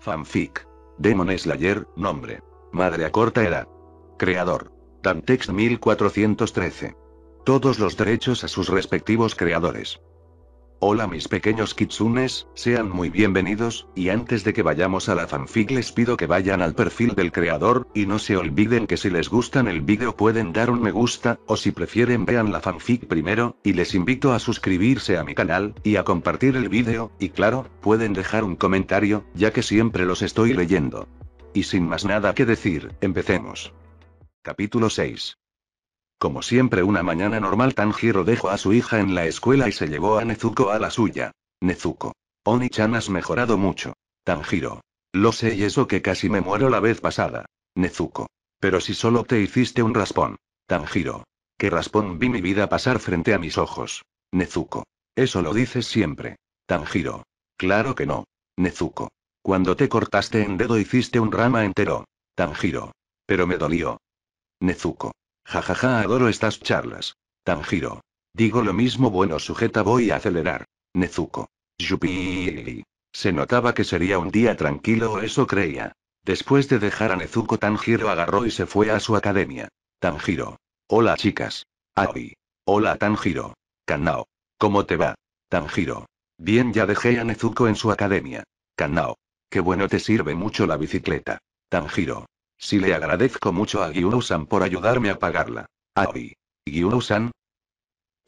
Fanfic. Demon Slayer, nombre. Madre a corta edad. Creador. Dantex 1413. Todos los derechos a sus respectivos creadores. Hola mis pequeños kitsunes, sean muy bienvenidos, y antes de que vayamos a la fanfic les pido que vayan al perfil del creador, y no se olviden que si les gustan el vídeo pueden dar un me gusta, o si prefieren vean la fanfic primero, y les invito a suscribirse a mi canal, y a compartir el vídeo, y claro, pueden dejar un comentario, ya que siempre los estoy leyendo. Y sin más nada que decir, empecemos. Capítulo 6. Como siempre una mañana normal Tanjiro dejó a su hija en la escuela y se llevó a Nezuko a la suya. Nezuko. Oni-chan has mejorado mucho. Tanjiro. Lo sé y eso que casi me muero la vez pasada. Nezuko. Pero si solo te hiciste un raspón. Tanjiro. qué raspón vi mi vida pasar frente a mis ojos. Nezuko. Eso lo dices siempre. Tanjiro. Claro que no. Nezuko. Cuando te cortaste en dedo hiciste un rama entero. Tanjiro. Pero me dolió. Nezuko. Jajaja, adoro estas charlas. Tanjiro. Digo lo mismo, bueno, sujeta, voy a acelerar. Nezuko. Yupi. Se notaba que sería un día tranquilo, eso creía. Después de dejar a Nezuko, Tanjiro agarró y se fue a su academia. Tanjiro. Hola, chicas. Abi. Hola, Tanjiro. Kanao. ¿Cómo te va? Tanjiro. Bien, ya dejé a Nezuko en su academia. Kanao. Qué bueno te sirve mucho la bicicleta. Tanjiro. Si le agradezco mucho a gyuno por ayudarme a pagarla. Aoi. Ah, gyuno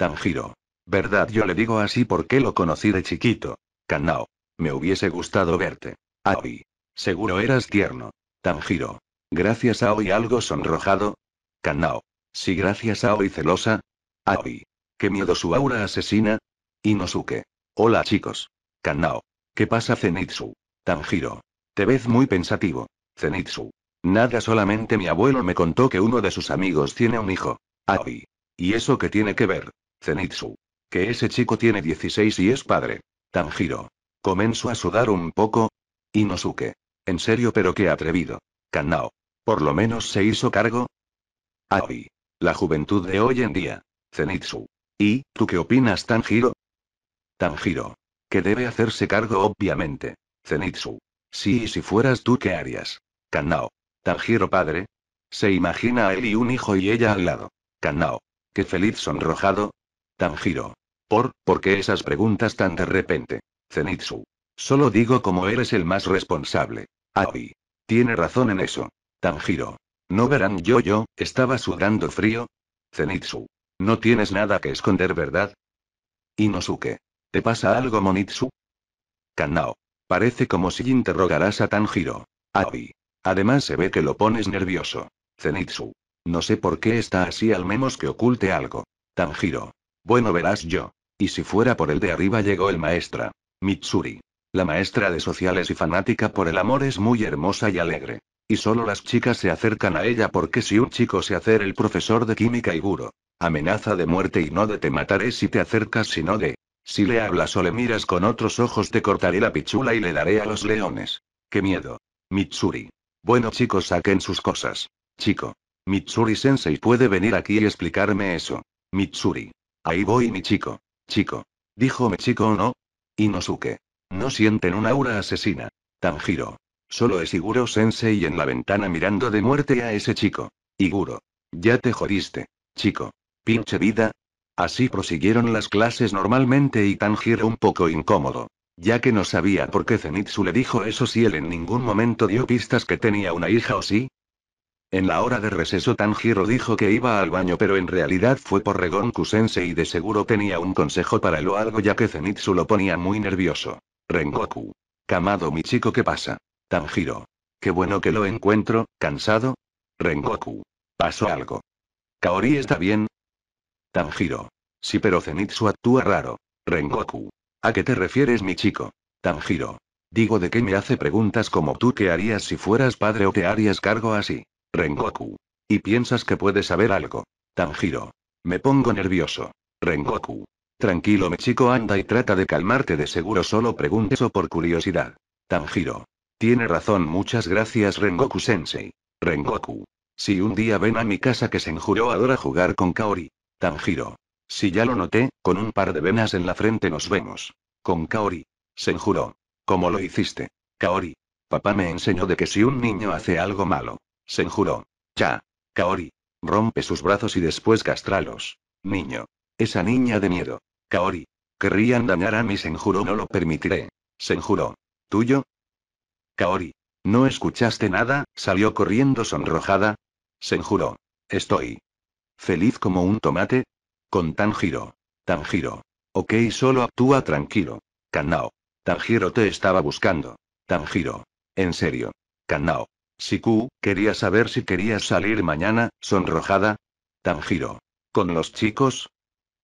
Tanjiro. Verdad, yo le digo así porque lo conocí de chiquito. Kanao. Me hubiese gustado verte. Aoi. Ah, seguro eras tierno. Tanjiro. Gracias a hoy algo sonrojado. Kanao. Si gracias a hoy celosa. Aoi. Ah, qué miedo su aura asesina. Inosuke. Hola chicos. Kanao. ¿Qué pasa Zenitsu? Tanjiro. Te ves muy pensativo. Zenitsu. Nada, solamente mi abuelo me contó que uno de sus amigos tiene un hijo. Aoi. ¿Y eso qué tiene que ver? Zenitsu. Que ese chico tiene 16 y es padre. Tanjiro. Comenzó a sudar un poco. Inosuke. En serio, pero qué atrevido. Kanao. Por lo menos se hizo cargo. Aoi. La juventud de hoy en día. Zenitsu. ¿Y tú qué opinas, Tanjiro? Tanjiro. Que debe hacerse cargo, obviamente. Zenitsu. Sí, y si fueras tú, ¿qué harías? Kanao. Tanjiro padre. Se imagina a él y un hijo y ella al lado. Kanao. Qué feliz sonrojado. Tanjiro. ¿Por, por qué esas preguntas tan de repente? Zenitsu. Solo digo como eres el más responsable. Abi. Tiene razón en eso. Tanjiro. ¿No verán yo yo, estaba sudando frío? Zenitsu. No tienes nada que esconder, ¿verdad? Inosuke. ¿Te pasa algo, Monitsu? Kanao. Parece como si interrogarás a Tanjiro. Abi. Además se ve que lo pones nervioso. Zenitsu. No sé por qué está así al menos que oculte algo. Tanjiro. Bueno verás yo. Y si fuera por el de arriba llegó el maestra. Mitsuri. La maestra de sociales y fanática por el amor es muy hermosa y alegre. Y solo las chicas se acercan a ella porque si un chico se acerca el profesor de química y guro. Amenaza de muerte y no de te mataré si te acercas sino de... Si le hablas o le miras con otros ojos te cortaré la pichula y le daré a los leones. ¡Qué miedo! Mitsuri. Bueno chicos saquen sus cosas. Chico. Mitsuri-sensei puede venir aquí y explicarme eso. Mitsuri. Ahí voy mi chico. Chico. Dijo mi chico o no. Inosuke. No sienten un aura asesina. Tanjiro. Solo es Iguro sensei en la ventana mirando de muerte a ese chico. Iguro. Ya te jodiste. Chico. Pinche vida. Así prosiguieron las clases normalmente y Tanjiro un poco incómodo. Ya que no sabía por qué Zenitsu le dijo eso si él en ningún momento dio pistas que tenía una hija o sí. En la hora de receso Tanjiro dijo que iba al baño pero en realidad fue por Regon Kusense y de seguro tenía un consejo para lo o algo ya que Zenitsu lo ponía muy nervioso. Rengoku. camado mi chico ¿qué pasa? Tanjiro. Qué bueno que lo encuentro, ¿cansado? Rengoku. Pasó algo. Kaori está bien. Tanjiro. Sí pero Zenitsu actúa raro. Rengoku. ¿A qué te refieres, mi chico? Tanjiro. Digo de qué me hace preguntas como tú qué harías si fueras padre o te harías cargo así. Rengoku. Y piensas que puedes saber algo. Tanjiro. Me pongo nervioso. Rengoku. Tranquilo, mi chico, anda y trata de calmarte, de seguro solo preguntes o por curiosidad. Tanjiro. Tiene razón, muchas gracias, Rengoku sensei. Rengoku. Si un día ven a mi casa que se enjuró adora jugar con Kaori. Tanjiro. Si ya lo noté, con un par de venas en la frente nos vemos. Con Kaori. Se ¿Cómo lo hiciste? Kaori. Papá me enseñó de que si un niño hace algo malo. Se juró. Ya. Kaori. Rompe sus brazos y después castralos. Niño. Esa niña de miedo. Kaori. Querrían dañar a mi Senjuro, no lo permitiré. Senjuro. ¿Tuyo? Kaori. ¿No escuchaste nada? Salió corriendo sonrojada. Senjuro. Estoy. Feliz como un tomate, con Tanjiro. Tanjiro. Ok, solo actúa tranquilo. Kanao. Tanjiro te estaba buscando. Tanjiro. En serio. Kanao. Siku, quería saber si querías salir mañana, sonrojada. Tanjiro. ¿Con los chicos?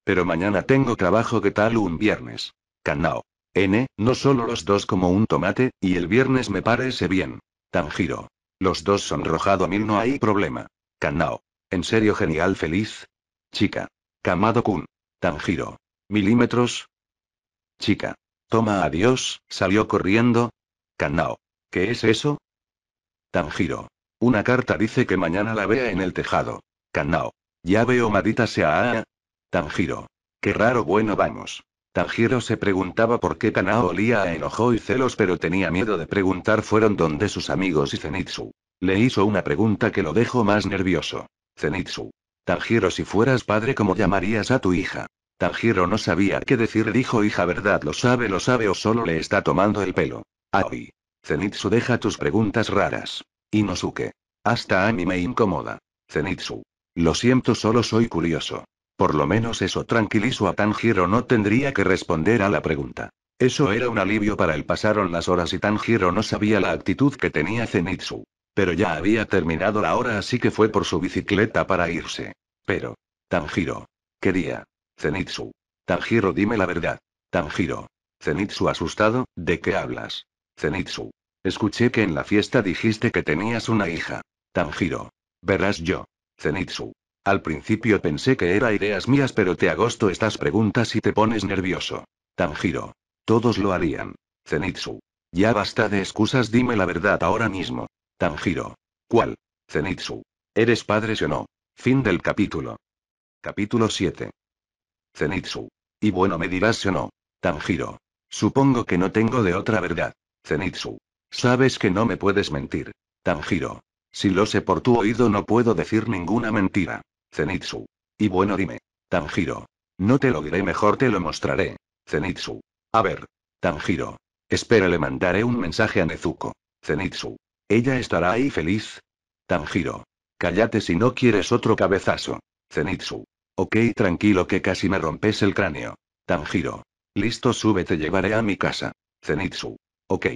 Pero mañana tengo trabajo que tal un viernes. Kanao. N, no solo los dos como un tomate, y el viernes me parece bien. Tanjiro. Los dos sonrojado a mil no hay problema. Kanao. ¿En serio genial feliz? Chica. Amado kun Tanjiro. ¿Milímetros? Chica. Toma adiós, salió corriendo. Kanao. ¿Qué es eso? Tanjiro. Una carta dice que mañana la vea en el tejado. Kanao. Ya veo Madita sea. Tanjiro. Qué raro bueno vamos. Tanjiro se preguntaba por qué Kanao olía a enojo y celos, pero tenía miedo de preguntar fueron donde sus amigos y Zenitsu. Le hizo una pregunta que lo dejó más nervioso. Zenitsu. Tanjiro, si fueras padre, ¿cómo llamarías a tu hija? Tanjiro no sabía qué decir, dijo hija verdad, lo sabe, lo sabe o solo le está tomando el pelo. Aoi. Ah, Zenitsu deja tus preguntas raras. Inosuke. Hasta a mí me incomoda. Zenitsu. Lo siento, solo soy curioso. Por lo menos eso tranquilizó a Tanjiro, no tendría que responder a la pregunta. Eso era un alivio para él. Pasaron las horas y Tanjiro no sabía la actitud que tenía Zenitsu. Pero ya había terminado la hora así que fue por su bicicleta para irse. Pero. Tanjiro. Quería. Zenitsu. Tanjiro dime la verdad. Tanjiro. Zenitsu asustado, ¿de qué hablas? Zenitsu. Escuché que en la fiesta dijiste que tenías una hija. Tanjiro. Verás yo. Zenitsu. Al principio pensé que era ideas mías, pero te agosto estas preguntas y te pones nervioso. Tanjiro. Todos lo harían. Zenitsu. Ya basta de excusas, dime la verdad ahora mismo. Tanjiro. ¿Cuál? Zenitsu. ¿Eres padre o no? Fin del capítulo. Capítulo 7. Zenitsu. Y bueno, me dirás o no. Tanjiro. Supongo que no tengo de otra verdad. Zenitsu. Sabes que no me puedes mentir. Tanjiro. Si lo sé por tu oído no puedo decir ninguna mentira. Zenitsu. Y bueno, dime. Tanjiro. No te lo diré, mejor te lo mostraré. Zenitsu. A ver. Tanjiro. Espera, le mandaré un mensaje a Nezuko. Zenitsu. Ella estará ahí feliz. Tanjiro. Cállate si no quieres otro cabezazo. Zenitsu. Ok, tranquilo que casi me rompes el cráneo. Tanjiro. Listo, sube, te llevaré a mi casa. Zenitsu. Ok.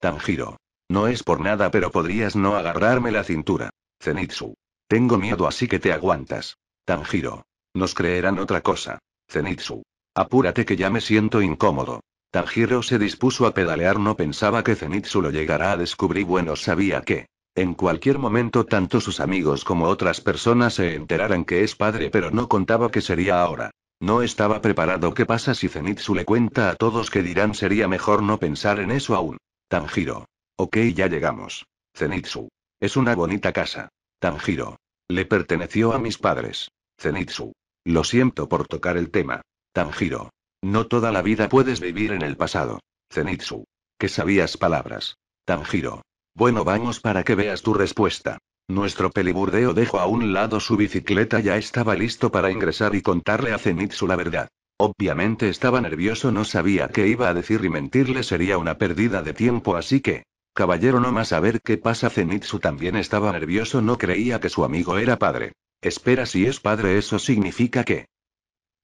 Tanjiro. No es por nada, pero podrías no agarrarme la cintura. Zenitsu. Tengo miedo, así que te aguantas. Tanjiro. Nos creerán otra cosa. Zenitsu. Apúrate que ya me siento incómodo. Tanjiro se dispuso a pedalear, no pensaba que Zenitsu lo llegara a descubrir, bueno, sabía que, en cualquier momento tanto sus amigos como otras personas se enteraran que es padre, pero no contaba que sería ahora. No estaba preparado. ¿Qué pasa si Zenitsu le cuenta a todos que dirán sería mejor no pensar en eso aún? Tanjiro. Ok, ya llegamos. Zenitsu. Es una bonita casa. Tanjiro. Le perteneció a mis padres. Zenitsu. Lo siento por tocar el tema. Tanjiro. No toda la vida puedes vivir en el pasado. Zenitsu. Que sabías palabras. Tanjiro. Bueno, vamos para que veas tu respuesta. Nuestro peliburdeo dejó a un lado su bicicleta, ya estaba listo para ingresar y contarle a Zenitsu la verdad. Obviamente estaba nervioso, no sabía qué iba a decir y mentirle sería una pérdida de tiempo, así que, caballero, no más a ver qué pasa. Zenitsu también estaba nervioso, no creía que su amigo era padre. Espera, si es padre, eso significa que.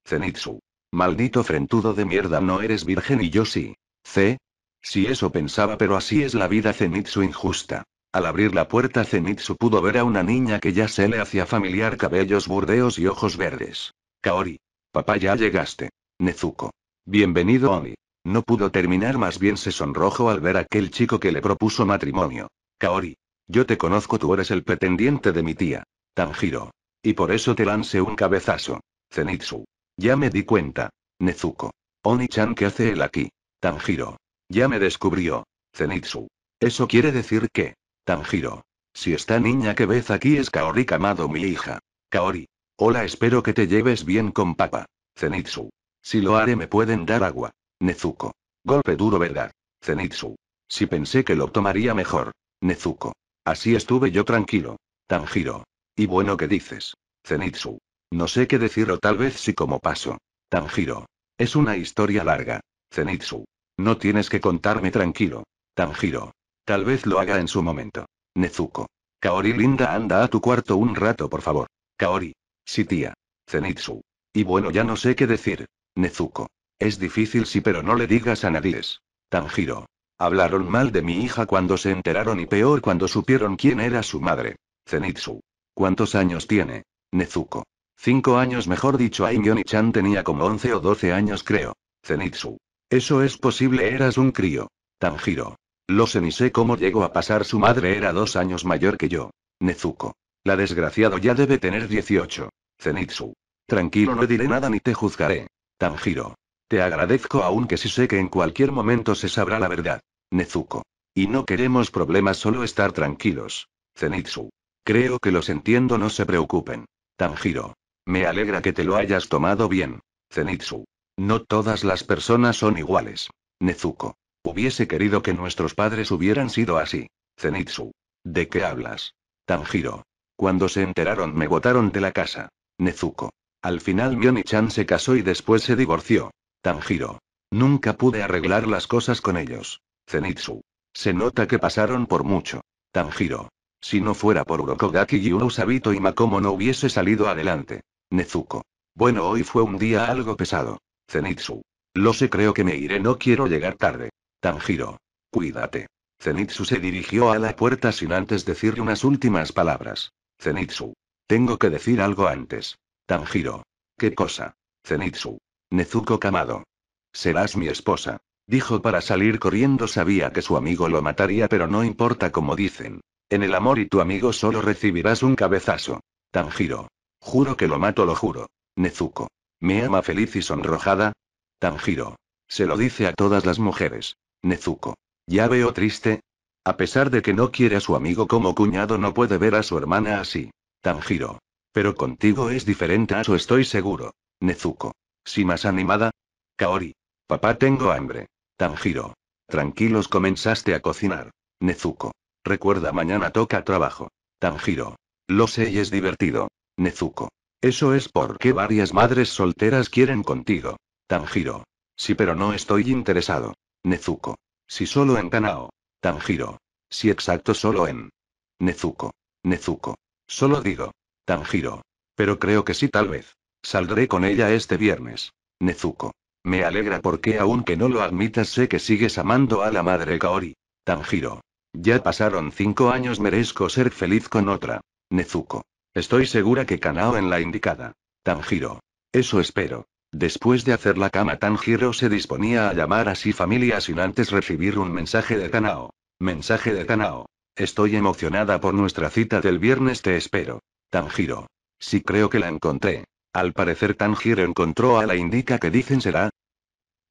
Zenitsu. Maldito frentudo de mierda, no eres virgen y yo sí. C. Si eso pensaba, pero así es la vida Zenitsu injusta. Al abrir la puerta Zenitsu pudo ver a una niña que ya se le hacía familiar cabellos burdeos y ojos verdes. Kaori. Papá ya llegaste. Nezuko. Bienvenido Oni. No pudo terminar, más bien se sonrojo al ver aquel chico que le propuso matrimonio. Kaori. Yo te conozco, tú eres el pretendiente de mi tía. Tanjiro. Y por eso te lance un cabezazo. Zenitsu. Ya me di cuenta. Nezuko. Oni-chan, ¿qué hace él aquí? Tanjiro. Ya me descubrió. Zenitsu. Eso quiere decir que. Tanjiro. Si esta niña que ves aquí es Kaori Kamado, mi hija. Kaori. Hola, espero que te lleves bien con papá. Zenitsu. Si lo haré, me pueden dar agua. Nezuko. Golpe duro, ¿verdad? Zenitsu. Si pensé que lo tomaría mejor. Nezuko. Así estuve yo tranquilo. Tanjiro. Y bueno, que dices? Zenitsu. No sé qué decir o tal vez sí como paso. Tanjiro. Es una historia larga. Zenitsu. No tienes que contarme tranquilo. Tanjiro. Tal vez lo haga en su momento. Nezuko. Kaori linda anda a tu cuarto un rato por favor. Kaori. Sí tía. Zenitsu. Y bueno ya no sé qué decir. Nezuko. Es difícil sí pero no le digas a nadie. Tanjiro. Hablaron mal de mi hija cuando se enteraron y peor cuando supieron quién era su madre. Zenitsu. ¿Cuántos años tiene? Nezuko. Cinco años mejor dicho, Ainyoni-chan tenía como 11 o 12 años creo. Zenitsu. Eso es posible, eras un crío. Tanjiro. Lo sé ni sé cómo llegó a pasar su madre era dos años mayor que yo. Nezuko. La desgraciado ya debe tener 18. Zenitsu. Tranquilo, no diré nada ni te juzgaré. Tanjiro. Te agradezco aunque sí sé que en cualquier momento se sabrá la verdad. Nezuko. Y no queremos problemas, solo estar tranquilos. Zenitsu. Creo que los entiendo, no se preocupen. Tanjiro. Me alegra que te lo hayas tomado bien. Zenitsu. No todas las personas son iguales. Nezuko. Hubiese querido que nuestros padres hubieran sido así. Zenitsu. ¿De qué hablas? Tanjiro. Cuando se enteraron me botaron de la casa. Nezuko. Al final Mioni-chan se casó y después se divorció. Tanjiro. Nunca pude arreglar las cosas con ellos. Zenitsu. Se nota que pasaron por mucho. Tanjiro. Si no fuera por Urokogaki y Sabito y Makomo no hubiese salido adelante. Nezuko. Bueno, hoy fue un día algo pesado. Zenitsu. Lo sé, creo que me iré, no quiero llegar tarde. Tanjiro. Cuídate. Zenitsu se dirigió a la puerta sin antes decirle unas últimas palabras. Zenitsu. Tengo que decir algo antes. Tanjiro. ¿Qué cosa? Zenitsu. Nezuko Kamado. Serás mi esposa. Dijo para salir corriendo sabía que su amigo lo mataría pero no importa como dicen. En el amor y tu amigo solo recibirás un cabezazo. Tanjiro. Juro que lo mato, lo juro. Nezuko. Me ama feliz y sonrojada. Tanjiro. Se lo dice a todas las mujeres. Nezuko. Ya veo triste. A pesar de que no quiere a su amigo como cuñado, no puede ver a su hermana así. Tanjiro. Pero contigo es diferente, a eso estoy seguro. Nezuko. Si más animada. Kaori. Papá, tengo hambre. Tanjiro. Tranquilos, comenzaste a cocinar. Nezuko. Recuerda, mañana toca trabajo. Tanjiro. Lo sé y es divertido. Nezuko. Eso es porque varias madres solteras quieren contigo. Tanjiro. Sí, pero no estoy interesado. Nezuko. Si solo en Kanao. Tanjiro. Si sí, exacto, solo en. Nezuko. Nezuko. Solo digo. Tanjiro. Pero creo que sí, tal vez. Saldré con ella este viernes. Nezuko. Me alegra porque aunque no lo admitas sé que sigues amando a la madre Kaori. Tanjiro. Ya pasaron cinco años merezco ser feliz con otra. Nezuko. Estoy segura que Kanao en la indicada. Tanjiro. Eso espero. Después de hacer la cama, Tanjiro se disponía a llamar a sí familia sin antes recibir un mensaje de Kanao. Mensaje de Kanao. Estoy emocionada por nuestra cita del viernes, te espero. Tanjiro. Sí creo que la encontré. Al parecer Tanjiro encontró a la indica que dicen será.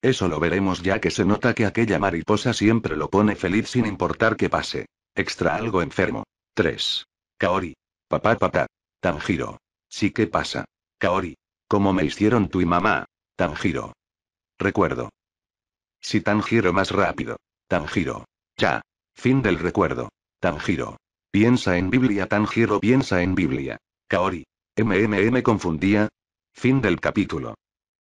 Eso lo veremos ya que se nota que aquella mariposa siempre lo pone feliz sin importar que pase. Extra algo enfermo. 3. Kaori. Papá, papá. Tanjiro. Sí, ¿qué pasa? Kaori. ¿Cómo me hicieron tú y mamá. Tanjiro. Recuerdo. Si Tanjiro más rápido. Tanjiro. Ya. Fin del recuerdo. Tanjiro. Piensa en Biblia. Tanjiro piensa en Biblia. Kaori. MMM confundía. Fin del capítulo.